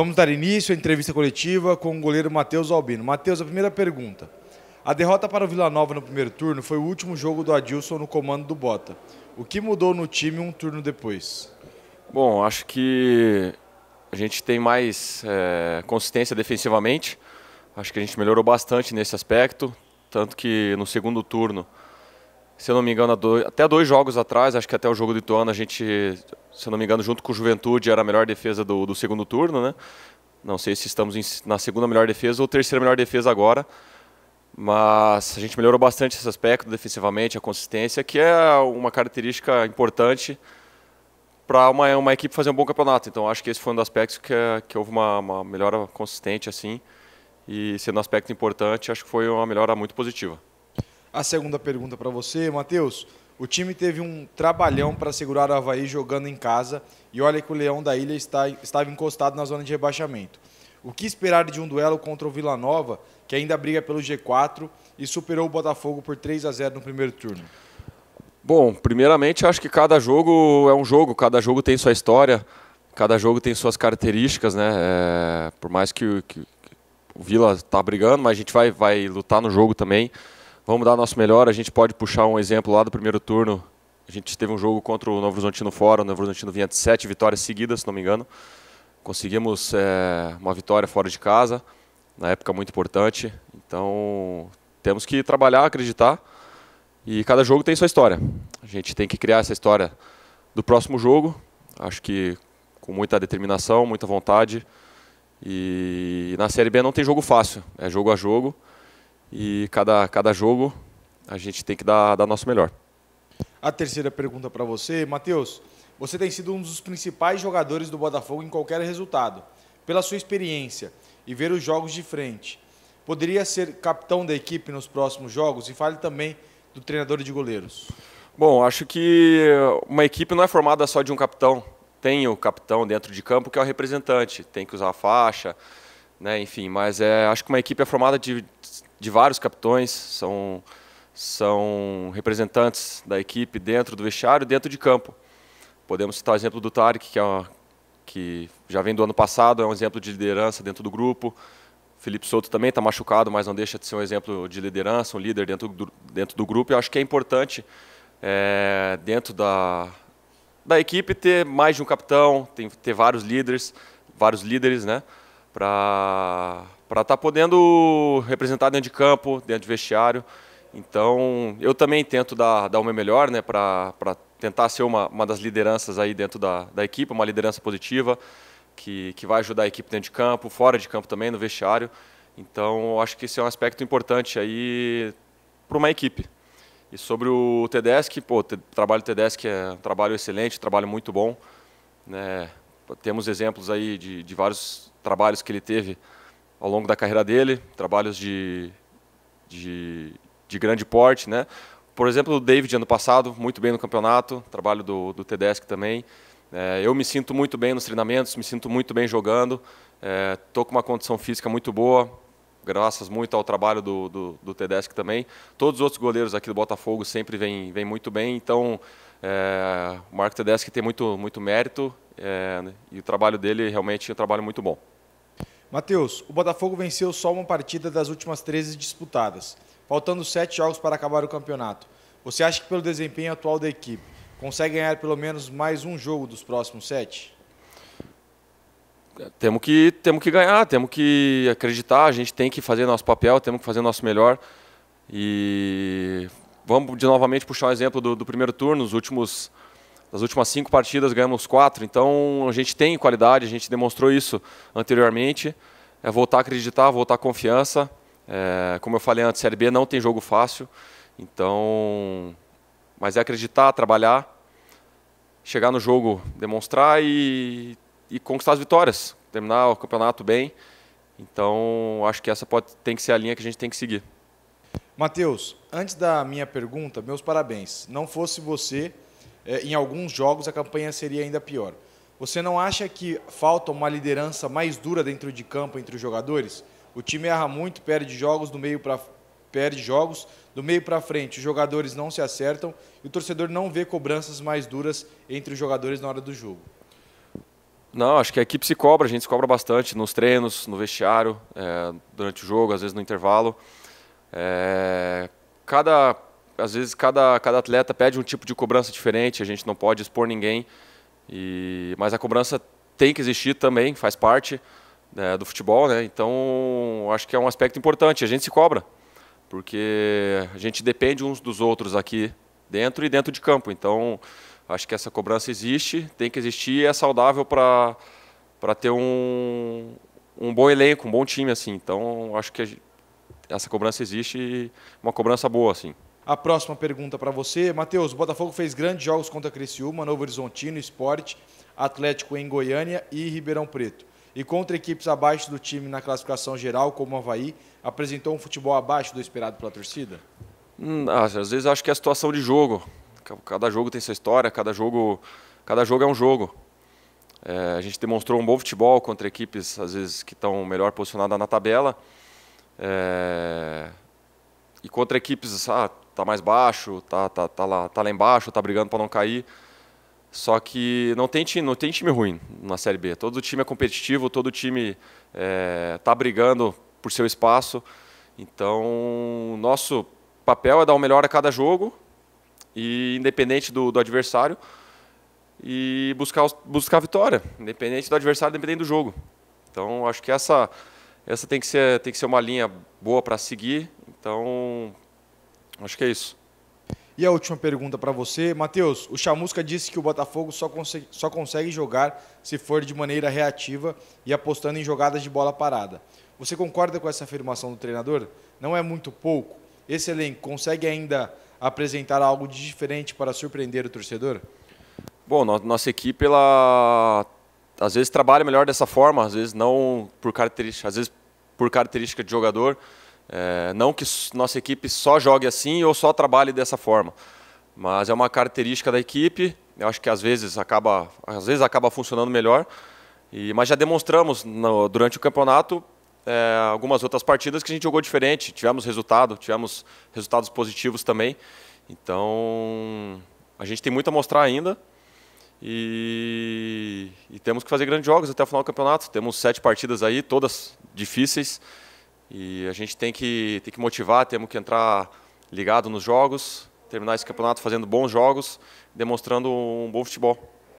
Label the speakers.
Speaker 1: Vamos dar início à entrevista coletiva com o goleiro Matheus Albino. Matheus, a primeira pergunta. A derrota para o Vila Nova no primeiro turno foi o último jogo do Adilson no comando do Bota. O que mudou no time um turno depois?
Speaker 2: Bom, acho que a gente tem mais é, consistência defensivamente. Acho que a gente melhorou bastante nesse aspecto. Tanto que no segundo turno se eu não me engano, dois, até dois jogos atrás, acho que até o jogo do Ituano, a gente, se eu não me engano, junto com o Juventude, era a melhor defesa do, do segundo turno, né? Não sei se estamos em, na segunda melhor defesa ou terceira melhor defesa agora, mas a gente melhorou bastante esse aspecto defensivamente, a consistência, que é uma característica importante para uma, uma equipe fazer um bom campeonato. Então, acho que esse foi um dos aspectos que, que houve uma, uma melhora consistente, assim, e sendo um aspecto importante, acho que foi uma melhora muito positiva.
Speaker 1: A segunda pergunta para você, Matheus. O time teve um trabalhão para segurar o Havaí jogando em casa e olha que o Leão da Ilha está, estava encostado na zona de rebaixamento. O que esperar de um duelo contra o Vila Nova, que ainda briga pelo G4 e superou o Botafogo por 3 a 0 no primeiro turno?
Speaker 2: Bom, primeiramente acho que cada jogo é um jogo, cada jogo tem sua história, cada jogo tem suas características, né? É, por mais que, que, que o Vila está brigando, mas a gente vai, vai lutar no jogo também. Vamos dar nosso melhor. A gente pode puxar um exemplo lá do primeiro turno. A gente teve um jogo contra o Novo Horizontino fora. O Novo Horizontino vinha de sete vitórias seguidas, se não me engano. Conseguimos é, uma vitória fora de casa, na época muito importante. Então, temos que trabalhar, acreditar. E cada jogo tem sua história. A gente tem que criar essa história do próximo jogo. Acho que com muita determinação, muita vontade. E na Série B não tem jogo fácil, é jogo a jogo e cada, cada jogo a gente tem que dar, dar nosso melhor.
Speaker 1: A terceira pergunta para você, Matheus. Você tem sido um dos principais jogadores do Botafogo em qualquer resultado. Pela sua experiência e ver os jogos de frente, poderia ser capitão da equipe nos próximos jogos? E fale também do treinador
Speaker 2: de goleiros. Bom, acho que uma equipe não é formada só de um capitão. Tem o capitão dentro de campo que é o representante, tem que usar a faixa, né? enfim. Mas é, acho que uma equipe é formada de de vários capitões, são, são representantes da equipe dentro do vestiário e dentro de campo. Podemos citar o exemplo do Tarek, que, é que já vem do ano passado, é um exemplo de liderança dentro do grupo. Felipe Souto também está machucado, mas não deixa de ser um exemplo de liderança, um líder dentro do, dentro do grupo. Eu acho que é importante, é, dentro da, da equipe, ter mais de um capitão, ter, ter vários líderes, vários líderes, né? Para para estar tá podendo representar dentro de campo, dentro de vestiário. Então, eu também tento dar, dar o meu melhor, né, para tentar ser uma, uma das lideranças aí dentro da, da equipe, uma liderança positiva, que, que vai ajudar a equipe dentro de campo, fora de campo também, no vestiário. Então, acho que esse é um aspecto importante aí para uma equipe. E sobre o Tedesc, pô, o trabalho do Tedesc é um trabalho excelente, um trabalho muito bom. Né? Temos exemplos aí de, de vários trabalhos que ele teve ao longo da carreira dele, trabalhos de, de, de grande porte. Né? Por exemplo, o David, ano passado, muito bem no campeonato, trabalho do, do Tedesc também. É, eu me sinto muito bem nos treinamentos, me sinto muito bem jogando, estou é, com uma condição física muito boa, graças muito ao trabalho do, do, do Tedesc também. Todos os outros goleiros aqui do Botafogo sempre vêm vem muito bem, então é, o Marco Tedesc tem muito, muito mérito é, e o trabalho dele realmente é um trabalho muito bom.
Speaker 1: Matheus, o Botafogo venceu só uma partida das últimas 13 disputadas, faltando sete jogos para acabar o campeonato. Você acha que pelo desempenho atual da equipe, consegue ganhar pelo menos mais um jogo dos próximos sete? É,
Speaker 2: temos que, temos que ganhar, temos que acreditar, a gente tem que fazer nosso papel, temos que fazer nosso melhor. E vamos de novamente puxar o um exemplo do, do primeiro turno, os últimos das últimas cinco partidas ganhamos quatro, então a gente tem qualidade, a gente demonstrou isso anteriormente. É voltar a acreditar, voltar a confiança. É, como eu falei antes, Série B não tem jogo fácil, então, mas é acreditar, trabalhar, chegar no jogo, demonstrar e, e conquistar as vitórias, terminar o campeonato bem. Então, acho que essa pode, tem que ser a linha que a gente tem que seguir.
Speaker 1: Matheus, antes da minha pergunta, meus parabéns. Não fosse você é, em alguns jogos a campanha seria ainda pior. Você não acha que falta uma liderança mais dura dentro de campo entre os jogadores? O time erra muito, perde jogos do meio para perde jogos do meio para frente. Os jogadores não se acertam e o torcedor não vê cobranças mais duras entre os jogadores na hora do jogo.
Speaker 2: Não, acho que a equipe se cobra, a gente se cobra bastante nos treinos, no vestiário, é, durante o jogo, às vezes no intervalo. É, cada às vezes cada, cada atleta pede um tipo de cobrança diferente, a gente não pode expor ninguém. E, mas a cobrança tem que existir também, faz parte né, do futebol, né? Então acho que é um aspecto importante. A gente se cobra, porque a gente depende uns dos outros aqui dentro e dentro de campo. Então acho que essa cobrança existe, tem que existir e é saudável para para ter um, um bom elenco, um bom time assim. Então acho que a, essa cobrança existe e uma cobrança boa assim.
Speaker 1: A próxima pergunta para você. Matheus, o Botafogo fez grandes jogos contra Criciúma, Novo Horizontino, Esporte, Atlético em Goiânia e Ribeirão Preto. E contra equipes abaixo do time na classificação geral, como o Havaí, apresentou um futebol abaixo do esperado pela torcida?
Speaker 2: Hum, ah, às vezes acho que é a situação de jogo. Cada jogo tem sua história, cada jogo, cada jogo é um jogo. É, a gente demonstrou um bom futebol contra equipes, às vezes, que estão melhor posicionadas na tabela. É, e contra equipes, ah, tá mais baixo, tá, tá, tá, lá, tá lá embaixo, tá brigando para não cair. Só que não tem, time, não tem time ruim na Série B. Todo time é competitivo, todo time é, tá brigando por seu espaço. Então, nosso papel é dar o melhor a cada jogo, e independente do, do adversário, e buscar, buscar a vitória, independente do adversário, independente do jogo. Então, acho que essa, essa tem, que ser, tem que ser uma linha boa para seguir. Então, Acho que é isso.
Speaker 1: E a última pergunta para você, Matheus. O Chamusca disse que o Botafogo só consegue, só consegue jogar se for de maneira reativa e apostando em jogadas de bola parada. Você concorda com essa afirmação do treinador? Não é muito pouco? Esse elenco consegue ainda apresentar algo de diferente para surpreender o torcedor?
Speaker 2: Bom, nossa equipe, ela às vezes trabalha melhor dessa forma, às vezes não por característica, às vezes por característica de jogador. É, não que nossa equipe só jogue assim ou só trabalhe dessa forma, mas é uma característica da equipe. Eu acho que às vezes acaba, às vezes acaba funcionando melhor. E, mas já demonstramos no, durante o campeonato é, algumas outras partidas que a gente jogou diferente, tivemos resultado, tivemos resultados positivos também. Então a gente tem muito a mostrar ainda. E, e, temos que fazer grandes jogos até o final do campeonato. Temos sete partidas aí, todas difíceis. E a gente tem que, tem que motivar, temos que entrar ligado nos jogos, terminar esse campeonato fazendo bons jogos, demonstrando um bom futebol.